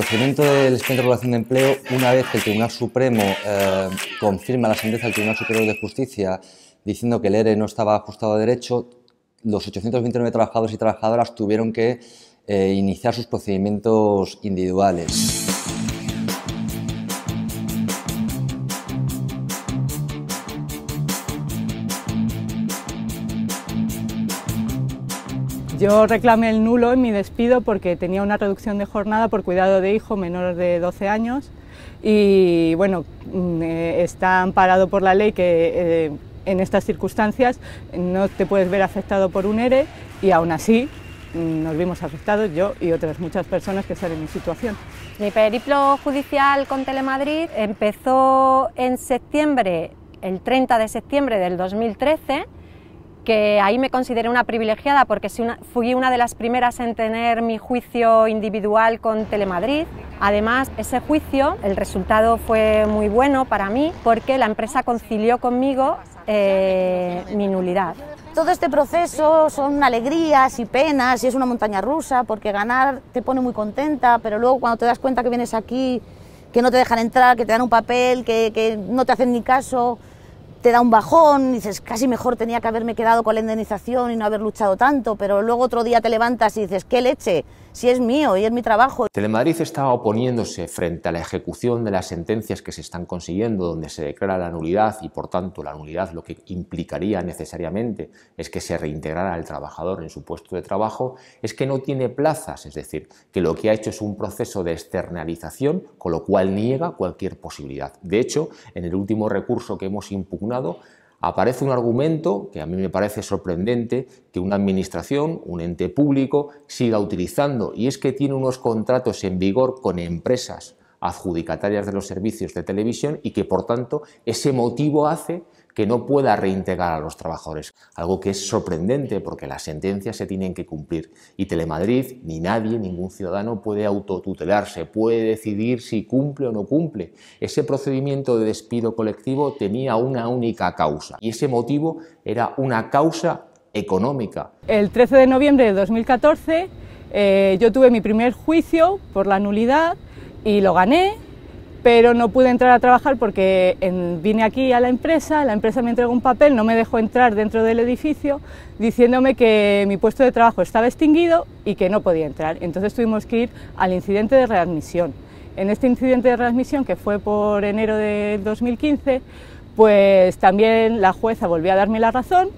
procedimiento del expediente de regulación de empleo, una vez que el Tribunal Supremo eh, confirma la sentencia del Tribunal Superior de Justicia diciendo que el ERE no estaba ajustado a derecho, los 829 trabajadores y trabajadoras tuvieron que eh, iniciar sus procedimientos individuales. Yo reclamé el nulo en mi despido porque tenía una reducción de jornada por cuidado de hijo menor de 12 años y bueno, mm, eh, está amparado por la ley que eh, en estas circunstancias no te puedes ver afectado por un ERE y aún así mm, nos vimos afectados, yo y otras muchas personas que están en mi situación. Mi periplo judicial con Telemadrid empezó en septiembre, el 30 de septiembre del 2013 que ahí me consideré una privilegiada porque fui una de las primeras en tener mi juicio individual con Telemadrid. Además, ese juicio, el resultado fue muy bueno para mí porque la empresa concilió conmigo eh, mi nulidad. Todo este proceso son alegrías y penas y es una montaña rusa porque ganar te pone muy contenta, pero luego cuando te das cuenta que vienes aquí, que no te dejan entrar, que te dan un papel, que no te hacen ni caso, te da un bajón, dices, casi mejor tenía que haberme quedado con la indemnización y no haber luchado tanto, pero luego otro día te levantas y dices, qué leche, si es mío y es mi trabajo. Telemadrid está oponiéndose frente a la ejecución de las sentencias que se están consiguiendo, donde se declara la nulidad y, por tanto, la nulidad lo que implicaría necesariamente es que se reintegrara el trabajador en su puesto de trabajo, es que no tiene plazas, es decir, que lo que ha hecho es un proceso de externalización, con lo cual niega cualquier posibilidad. De hecho, en el último recurso que hemos impugnado, aparece un argumento que a mí me parece sorprendente que una administración, un ente público, siga utilizando, y es que tiene unos contratos en vigor con empresas adjudicatarias de los servicios de televisión y que, por tanto, ese motivo hace que no pueda reintegrar a los trabajadores, algo que es sorprendente porque las sentencias se tienen que cumplir y Telemadrid ni nadie, ningún ciudadano puede autotutelarse, puede decidir si cumple o no cumple. Ese procedimiento de despido colectivo tenía una única causa y ese motivo era una causa económica. El 13 de noviembre de 2014 eh, yo tuve mi primer juicio por la nulidad y lo gané pero no pude entrar a trabajar porque vine aquí a la empresa, la empresa me entregó un papel, no me dejó entrar dentro del edificio, diciéndome que mi puesto de trabajo estaba extinguido y que no podía entrar. Entonces tuvimos que ir al incidente de readmisión. En este incidente de readmisión, que fue por enero de 2015, pues también la jueza volvió a darme la razón,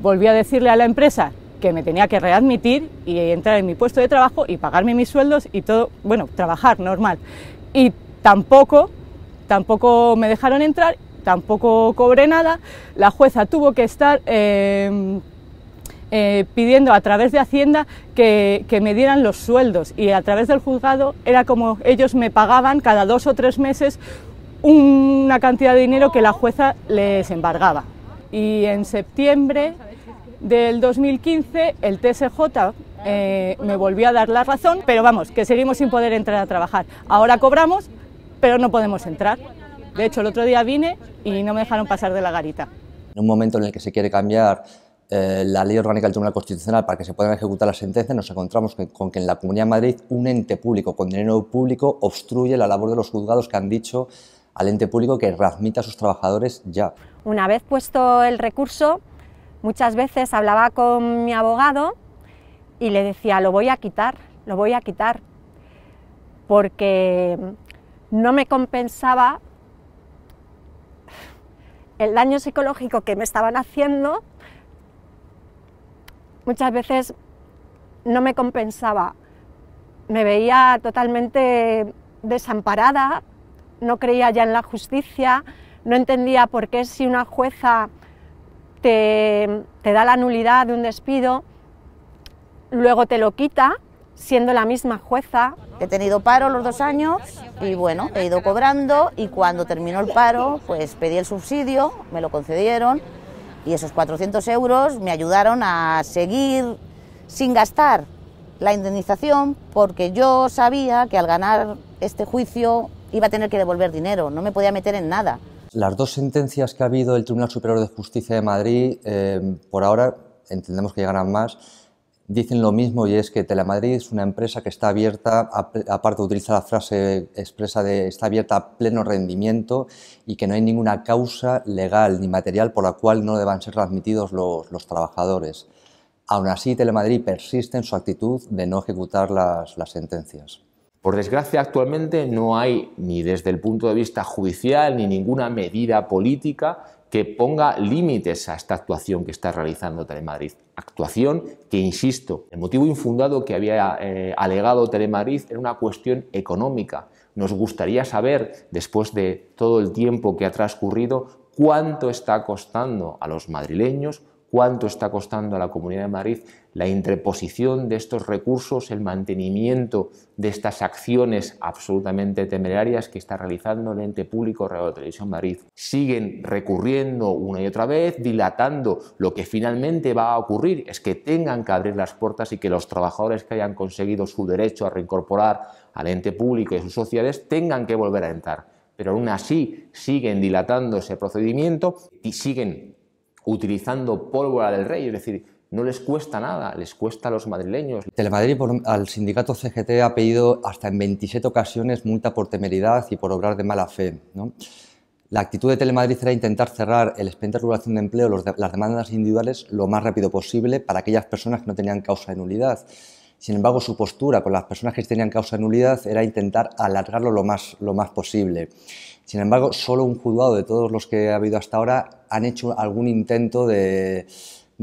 volvió a decirle a la empresa que me tenía que readmitir y entrar en mi puesto de trabajo y pagarme mis sueldos y todo, bueno, trabajar normal. Y Tampoco, tampoco me dejaron entrar, tampoco cobré nada. La jueza tuvo que estar em, eh, pidiendo a través de Hacienda que, me dieran los sueldos y a través del juzgado era como ellos me pagaban cada dos o tres meses una cantidad de dinero que la jueza les embargaba. Y en septiembre del 2015 el TSJ eh, me volvió a dar la razón, pero vamos, que seguimos sin poder entrar a trabajar. Ahora cobramos, pero no podemos entrar. De hecho, el otro día vine y no me dejaron pasar de la garita. En un momento en el que se quiere cambiar eh, la ley orgánica del Tribunal Constitucional para que se puedan ejecutar las sentencias, nos encontramos con que en la Comunidad de Madrid un ente público con dinero público obstruye la labor de los juzgados que han dicho al ente público que razmita a sus trabajadores ya. Una vez puesto el recurso, muchas veces hablaba con mi abogado y le decía, lo voy a quitar, lo voy a quitar, porque no me compensaba el daño psicológico que me estaban haciendo, muchas veces no me compensaba. Me veía totalmente desamparada, no creía ya en la justicia, no entendía por qué si una jueza te, te da la nulidad de un despido, luego te lo quita siendo la misma jueza. He tenido paro los dos años y bueno, he ido cobrando y cuando terminó el paro, pues pedí el subsidio, me lo concedieron y esos 400 euros me ayudaron a seguir sin gastar la indemnización porque yo sabía que al ganar este juicio iba a tener que devolver dinero, no me podía meter en nada. Las dos sentencias que ha habido el Tribunal Superior de Justicia de Madrid, eh, por ahora entendemos que llegarán más, dicen lo mismo y es que Telemadrid es una empresa que está abierta, aparte utiliza la frase expresa de está abierta a pleno rendimiento y que no hay ninguna causa legal ni material por la cual no deban ser admitidos los, trabajadores. Aún así, Telemadrid persiste en su actitud de no ejecutar las, las sentencias. Por desgracia, actualmente no hay, ni desde el punto de vista judicial, ni ninguna medida política que ponga límites a esta actuación que está realizando Telemadrid. Actuación que, insisto, el motivo infundado que había eh, alegado Telemadrid era una cuestión económica. Nos gustaría saber, después de todo el tiempo que ha transcurrido, cuánto está costando a los madrileños, cuánto está costando a la Comunidad de Madrid la interposición de estos recursos, el mantenimiento de estas acciones absolutamente temerarias que está realizando el ente público Radio Televisión Madrid. Siguen recurriendo una y otra vez, dilatando lo que finalmente va a ocurrir, es que tengan que abrir las puertas y que los trabajadores que hayan conseguido su derecho a reincorporar al ente público y sus sociedades tengan que volver a entrar. Pero aún así siguen dilatando ese procedimiento y siguen utilizando pólvora del rey, es decir, no les cuesta nada, les cuesta a los madrileños. Telemadrid al sindicato CGT ha pedido hasta en 27 ocasiones multa por temeridad y por obrar de mala fe. ¿no? La actitud de Telemadrid era intentar cerrar el expediente de regulación de empleo, los las demandas individuales, lo más rápido posible para aquellas personas que no tenían causa de nulidad. Sin embargo, su postura con las personas que tenían causa de nulidad era intentar alargarlo lo más, lo más posible. Sin embargo, solo un juzgado de todos los que ha habido hasta ahora han hecho algún intento de,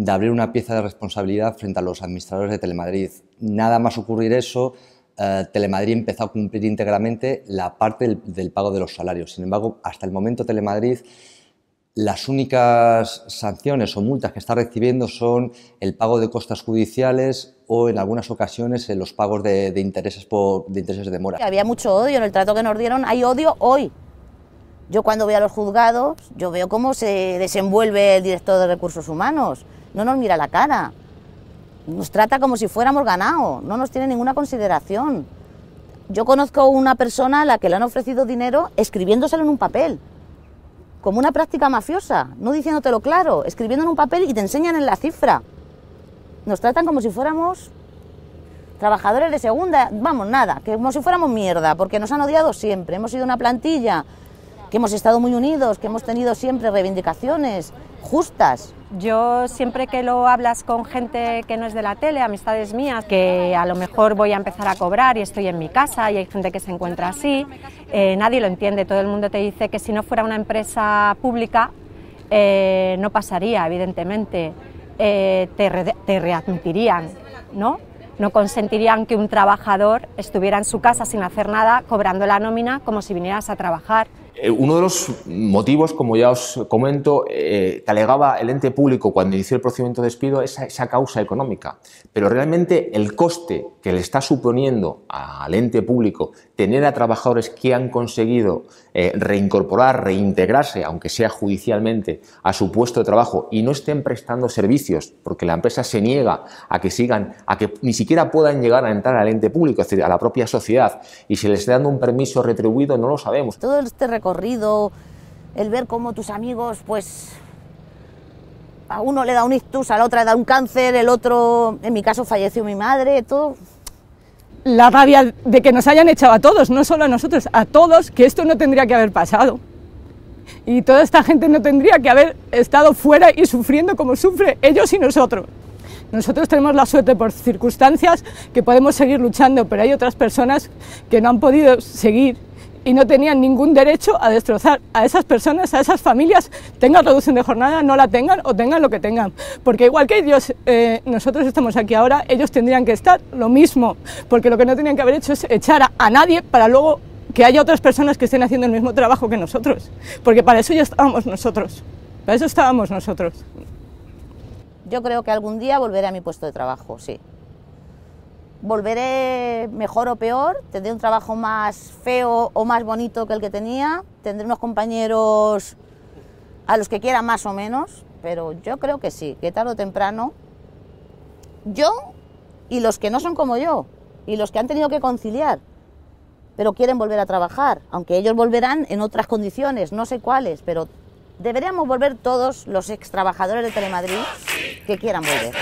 abrir una pieza de responsabilidad frente a los administradores de Telemadrid. Nada más ocurrir eso, eh, Telemadrid empezó a cumplir íntegramente la parte del, pago de los salarios. Sin embargo, hasta el momento Telemadrid las únicas sanciones o multas que está recibiendo son el pago de costas judiciales o en algunas ocasiones eh, los pagos de, intereses por, de intereses de mora. Había mucho odio en el trato que nos dieron, hay odio hoy. Yo cuando voy a los juzgados, yo veo cómo se desenvuelve el director de recursos humanos. No nos mira la cara. Nos trata como si fuéramos ganado. No nos tiene ninguna consideración. Yo conozco una persona a la que le han ofrecido dinero escribiéndoselo en un papel. Como una práctica mafiosa, no diciéndotelo claro, escribiendo en un papel y te enseñan en la cifra. Nos tratan como si fuéramos trabajadores de segunda, vamos, nada, como si fuéramos mierda, porque nos han odiado siempre. Hemos sido una plantilla que hemos estado muy unidos, que hemos tenido siempre reivindicaciones justas. Yo siempre que lo hablas con gente que no es de la tele, amistades mías, que a lo mejor voy a empezar a cobrar y estoy en mi casa y hay gente que se encuentra así, eh, nadie lo entiende, todo el mundo te dice que si no fuera una empresa pública eh, no pasaría, evidentemente, eh, te, te readmitirían, ¿no? no consentirían que un trabajador estuviera en su casa sin hacer nada, cobrando la nómina como si vinieras a trabajar. Eh, uno de los motivos, como ya os comento, eh, que alegaba el ente público cuando inició el procedimiento de despido es esa causa económica. Pero realmente el coste que le está suponiendo al ente público tener a trabajadores que han conseguido eh, reincorporar, reintegrarse, aunque sea judicialmente, a su puesto de trabajo y no estén prestando servicios porque la empresa se niega a que sigan, a que ni siquiera puedan llegar a entrar al ente público, es decir, a la propia sociedad, y se les está dando un permiso retribuido, no lo sabemos. Todo este recorrido, el ver cómo tus amigos, pues a uno le da un ictus, a la otra le da un cáncer, el otro, en mi caso falleció mi madre, todo. La rabia de que nos hayan echado a todos, no solo a nosotros, a todos, que esto no tendría que haber pasado. Y toda esta gente no tendría que haber estado fuera y sufriendo como sufre ellos y nosotros. Nosotros tenemos la suerte por circunstancias que podemos seguir luchando, pero hay otras personas que no han podido seguir y no tenían ningún derecho a destrozar a esas personas, a esas familias, tengan reducción de jornada, no la tengan o tengan lo que tengan. Porque igual que ellos, eh, nosotros estamos aquí ahora, ellos tendrían que estar lo mismo, porque lo que no tenían que haber hecho es echar a, a nadie para luego que haya otras personas que estén haciendo el mismo trabajo que nosotros, porque para eso ya estábamos nosotros, para eso estábamos nosotros. Yo creo que algún día volveré a mi puesto de trabajo, sí volveré mejor o peor, tendré un trabajo más feo o más bonito que el que tenía, tendré unos compañeros a los que quiera más o menos, pero yo creo que sí, que tarde o temprano yo y los que no son como yo y los que han tenido que conciliar, pero quieren volver a trabajar, aunque ellos volverán en otras condiciones, no sé cuáles, pero deberíamos volver todos los ex trabajadores de Telemadrid que quieran volver.